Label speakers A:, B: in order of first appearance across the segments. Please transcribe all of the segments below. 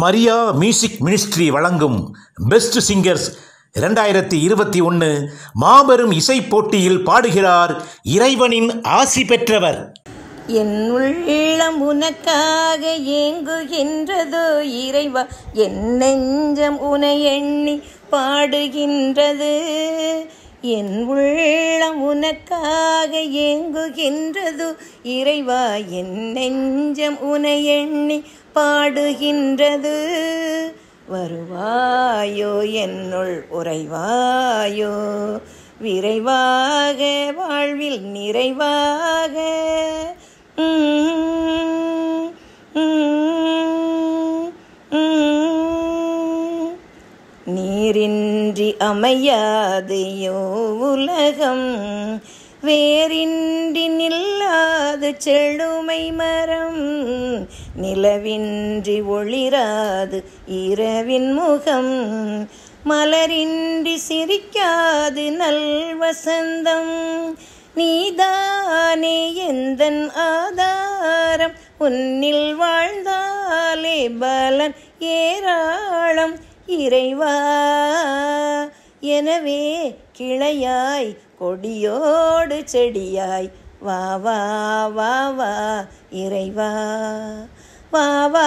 A: Maria music ministry வழங்கும் best singers இரண்டாயிரத்தி இருபத்தி ஒன்று மாபெரும் இசை போட்டியில் பாடுகிறார் இறைவனின் ஆசி பெற்றவர் என் உள்ளம் உனக்காக ஏங்குகின்றதோ இறைவா என் நெஞ்சம் உன எண்ணி பாடுகின்றது என் உள்ளம் உனக்காக ஏங்குகின்றது இறைவா என் நெஞ்சம் உன எண்ணி பாடுகின்றது வருவாயோ என்னுள் உறைவாயோ விரைவாக வாழ்வில் நிறைவாக வேறின்றி அமையாதையோ உலகம் வேறின்றி நில்லாது செழுமை மரம் நிலவின்றி ஒளிராது இரவின் முகம் மலரின்றி சிரிக்காது நல்வசந்தம் நீதானே எந்த ஆதாரம் உன்னில் வாழ்ந்தாலே பலன் ஏராளம் இறைவா எனவே கிளையாய் கொடியோடு செடியாய் வா வா வா வா இறைவா வா வா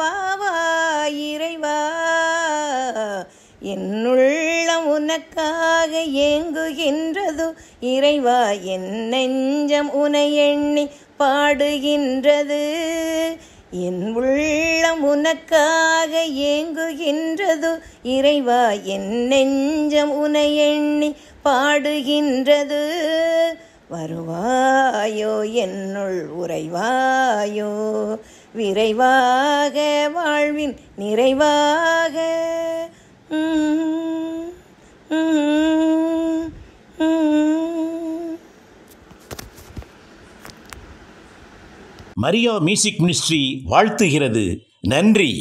A: வா வா இறைவா என்னுள்ளம் உனக்காக ஏங்குகின்றது இறைவா என் நெஞ்சம் உனை எண்ணி பாடுகின்றது என் உள்ளம் உனக்காக ஏங்குகின்றது இறைவா என் நெஞ்சம் உனை எண்ணி பாடுகின்றது வருவாயோ என்னுள் உறைவாயோ விரைவாக வாழ்வின் நிறைவாக மரியா மியூசிக் மினிஸ்ட்ரி வாழ்த்துகிறது நன்றி